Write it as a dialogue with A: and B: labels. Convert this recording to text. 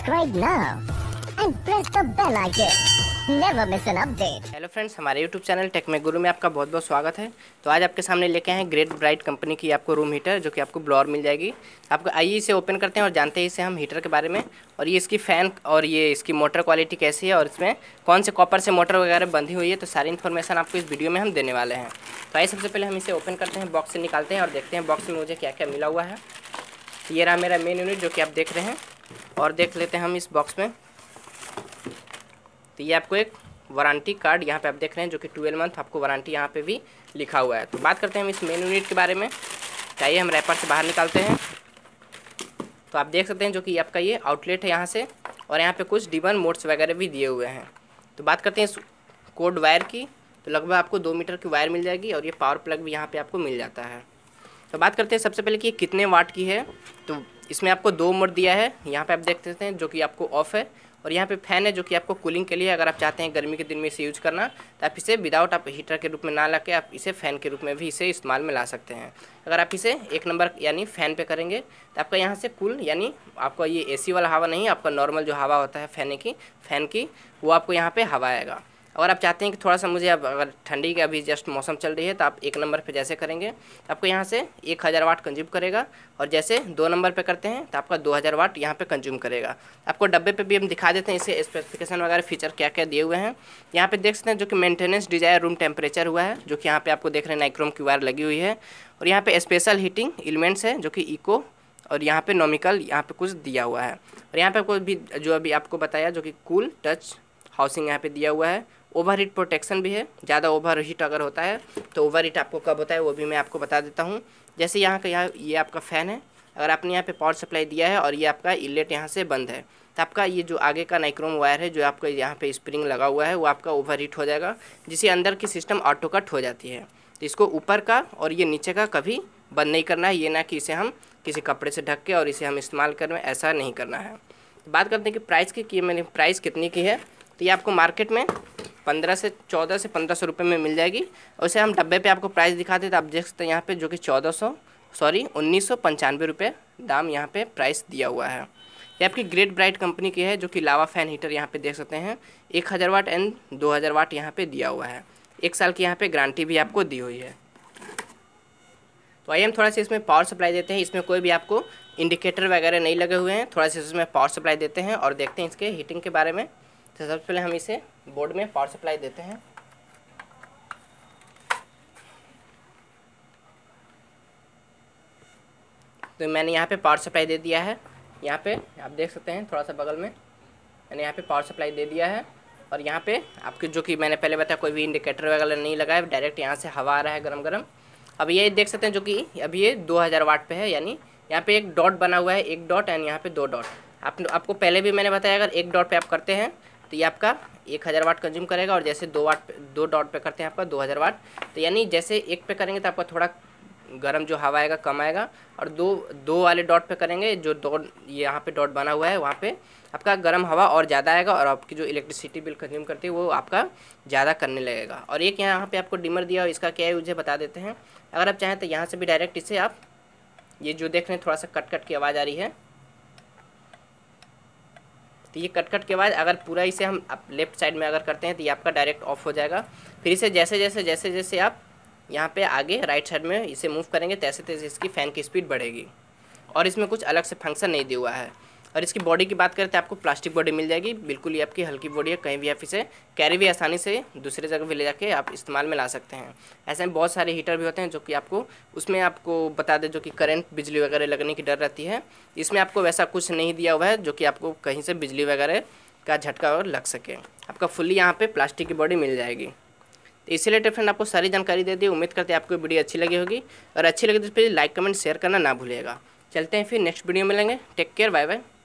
A: subscribe now and press the bell icon never miss an update hello friends हमारे YouTube channel tech में गुरु में आपका बहुत बहुत स्वागत है तो आज आपके सामने लेके हैं ग्रेट ब्राइट कंपनी की आपको रूम हीटर जो कि आपको ब्लॉर मिल जाएगी आपको आइए इसे ओपन करते हैं और जानते हैं इसे हम हीटर के बारे में और ये इसकी फ़ैन और ये इसकी मोटर क्वालिटी कैसी है और इसमें कौन से कॉपर से मोटर वगैरह बंधी हुई है तो सारी इन्फॉर्मेशन आपको इस वीडियो में हम देने वाले हैं तो आइए सबसे पहले हम इसे ओपन करते हैं बॉक्स से निकालते हैं और देखते हैं बॉक्स में मुझे क्या क्या मिला हुआ है ये रहा मेरा मेन यूनिट जो कि आप देख रहे हैं और देख लेते हैं हम इस बॉक्स में तो ये आपको एक वारंटी कार्ड यहाँ पे आप देख रहे हैं जो कि ट्वेल्व मंथ आपको वारंटी यहाँ पे भी लिखा हुआ है तो बात करते हैं हम इस मेन यूनिट के बारे में चाहिए हम रैपर से बाहर निकालते हैं तो आप देख सकते हैं जो कि आपका ये आउटलेट है यहाँ से और यहाँ पे कुछ डिबन मोड्स वगैरह भी दिए हुए हैं तो बात करते हैं इस कोड वायर की तो लगभग आपको दो मीटर की वायर मिल जाएगी और ये पावर प्लग भी यहाँ पर आपको मिल जाता है तो बात करते हैं सबसे पहले कि ये कितने वाट की है तो इसमें आपको दो मोड दिया है यहाँ पे आप देख सकते हैं जो कि आपको ऑफ है और यहाँ पे फैन है जो कि आपको कूलिंग के लिए अगर आप चाहते हैं गर्मी के दिन में इसे यूज करना तो आप इसे विदाउट आप हीटर के रूप में ना ला के आप इसे फ़ैन के रूप में भी इसे इस्तेमाल में ला सकते हैं अगर आप इसे एक नंबर यानी फ़ैन पे करेंगे तो आपका यहाँ से कूल यानी आपका ये ए वाला हवा नहीं आपका नॉर्मल जो हवा होता है फैन की फ़ैन की वो आपको यहाँ पर हवा आएगा और आप चाहते हैं कि थोड़ा सा मुझे अब अगर ठंडी का अभी जस्ट मौसम चल रही है तो आप एक नंबर पे जैसे करेंगे आपको यहाँ से एक हज़ार वाट कंज्यूम करेगा और जैसे दो नंबर पे करते हैं तो आपका दो हज़ार वाट यहाँ पे कंज्यूम करेगा आपको डब्बे पे भी हम दिखा देते हैं इसे स्पेसिफिकेशन वगैरह फीचर क्या क्या दिए हुए हैं यहाँ पर देख सकते हैं जो कि मेंटेनेंस डिजायर रूम टेम्परेचर हुआ है जो कि यहाँ पर आपको देख रहे हैं नाइक्रोम की वायर लगी हुई है और यहाँ पर स्पेशल हीटिंग एलिमेंट्स है जो कि इको और यहाँ पर नॉमिकल यहाँ पर कुछ दिया हुआ है और यहाँ पर कोई भी जो अभी आपको बताया जो कि कूल टच हाउसिंग यहाँ पे दिया हुआ है ओवर हीट प्रोटेक्शन भी है ज़्यादा ओवर हीट अगर होता है तो ओवर हीट आपको कब होता है वो भी मैं आपको बता देता हूँ जैसे यहाँ का यहाँ ये आपका फ़ैन है अगर आपने यहाँ पे पावर सप्लाई दिया है और ये आपका इलेट यहाँ से बंद है तो आपका ये जो आगे का नाइक्रोम वायर है जो आपका यहाँ पे स्प्रिंग लगा हुआ है वो आपका ओवर हीट हो जाएगा जिसे अंदर की सिस्टम ऑटो कट हो जाती है तो इसको ऊपर का और ये नीचे का कभी बंद नहीं करना है ये ना कि इसे हम किसी कपड़े से ढक के और इसे हम इस्तेमाल करें ऐसा नहीं करना है बात करते हैं कि प्राइस की कि मैंने प्राइस कितनी की है तो ये आपको मार्केट में पंद्रह से चौदह से पंद्रह सौ रुपये में मिल जाएगी उसे हम डब्बे पे आपको प्राइस दिखाते तो आप देख सकते हैं यहाँ पे जो कि चौदह सौ सॉरी उन्नीस सौ पंचानवे रुपये दाम यहाँ पे प्राइस दिया हुआ है ये आपकी ग्रेट ब्राइट कंपनी की है जो कि लावा फैन हीटर यहाँ पे देख सकते हैं एक हज़ार वाट एंड दो हज़ार वाट यहाँ पे दिया हुआ है एक साल की यहाँ पर गारंटी भी आपको दी हुई है तो आइए हम थोड़ा सा इसमें पावर सप्लाई देते हैं इसमें कोई भी आपको इंडिकेटर वगैरह नहीं लगे हुए हैं थोड़ा सा इसमें पावर सप्लाई देते हैं और देखते हैं इसके हीटिंग के बारे में तो सबसे पहले हम इसे बोर्ड में पावर सप्लाई देते हैं तो मैंने यहाँ पे पावर सप्लाई दे दिया है यहाँ पे आप देख सकते हैं थोड़ा सा बगल में मैंने यहाँ पे पावर सप्लाई दे दिया है और यहाँ पे आपके जो कि मैंने पहले बताया कोई भी इंडिकेटर वगैरह नहीं लगाया डायरेक्ट यहाँ से हवा आ रहा है गरम गरम अब ये देख सकते हैं जो कि अभी ये 2000 वाट पे है यानी यहाँ पे एक डॉट बना हुआ है एक डॉट एंड यहाँ पे दो डॉट आप आपको पहले भी मैंने बताया अगर एक डॉट पर आप करते हैं तो ये आपका एक हज़ार वाट कंज्यूम करेगा और जैसे दो वाट दो डॉट पे करते हैं आपका दो हज़ार वाट तो यानी जैसे एक पे करेंगे तो आपका थोड़ा गर्म जो हवा आएगा कम आएगा और दो दो वाले डॉट पे करेंगे जो डॉट यहाँ पे डॉट बना हुआ है वहाँ पे आपका गर्म हवा और ज़्यादा आएगा और आपकी जो इलेक्ट्रिसिटी बिल कंज्यूम करती है वो आपका ज़्यादा करने लगेगा और एक यहाँ पर आपको डिमर दिया और इसका क्या यूज है बता देते हैं अगर आप चाहें तो यहाँ से भी डायरेक्ट इसे आप ये जो देख रहे हैं थोड़ा सा कट कट की आवाज़ आ रही है तो ये कट कट के बाद अगर पूरा इसे हम आप लेफ्ट साइड में अगर करते हैं तो ये आपका डायरेक्ट ऑफ हो जाएगा फिर इसे जैसे जैसे जैसे जैसे आप यहाँ पे आगे राइट साइड में इसे मूव करेंगे तैसे तैसे इसकी फ़ैन की स्पीड बढ़ेगी और इसमें कुछ अलग से फंक्शन नहीं दिया हुआ है और इसकी बॉडी की बात करें तो आपको प्लास्टिक बॉडी मिल जाएगी बिल्कुल ये आपकी हल्की बॉडी है कहीं भी आप इसे कैरी भी आसानी से दूसरे जगह भी ले जाके आप इस्तेमाल में ला सकते हैं ऐसे में बहुत सारे हीटर भी होते हैं जो कि आपको उसमें आपको बता दें जो कि करंट बिजली वगैरह लगने की डर रहती है इसमें आपको वैसा कुछ नहीं दिया हुआ है जो कि आपको कहीं से बिजली वगैरह का झटका और लग सके आपका फुल्ली यहाँ पर प्लास्टिक की बॉडी मिल जाएगी तो इसीलिए फ्रेंड आपको सारी जानकारी दे दी उम्मीद करते आपको वीडियो अच्छी लगी होगी और अच्छी लगी तो फिर लाइक कमेंट शेयर करना ना भूलिएगा चलते हैं फिर नेक्स्ट वीडियो में लेंगे टेक केयर बाय बाय